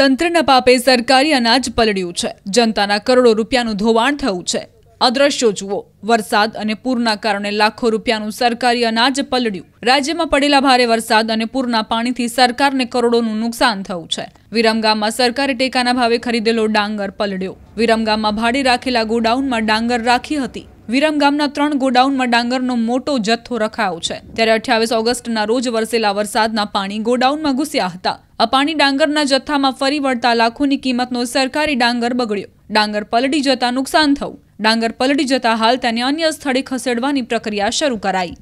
તંત્રના પાપે સરકારી અનાજ પલળ્યું છે જનતાના કરોડો રૂપિયાનું ધોવાણ થયું છે આ જુઓ વરસાદ અને પૂરના કારણે લાખો રૂપિયાનું સરકારી અનાજ પલળ્યું રાજ્યમાં પડેલા ભારે વરસાદ અને પૂરના પાણીથી સરકારને કરોડોનું નુકસાન થયું છે વિરમગામમાં સરકારે ટેકાના ભાવે ખરીદેલો ડાંગર પલડ્યો વિરમગામમાં ભાડે રાખેલા ગોડાઉનમાં ડાંગર રાખી હતી વિરમ ગામના ત્રણ ગોડાઉનમાં ડાંગરનો મોટો જથ્થો રખાયો છે ત્યારે અઠ્યાવીસ ઓગસ્ટના રોજ વરસેલા વરસાદના પાણી ગોડાઉનમાં ઘૂસ્યા હતા આ પાણી ડાંગરના જથ્થામાં ફરી વળતા લાખોની કિંમતનો સરકારી ડાંગર બગડ્યો ડાંગર પલટી જતા નુકસાન થયું ડાંગર પલટી જતા હાલ તેને અન્ય સ્થળે ખસેડવાની પ્રક્રિયા શરૂ કરાઈ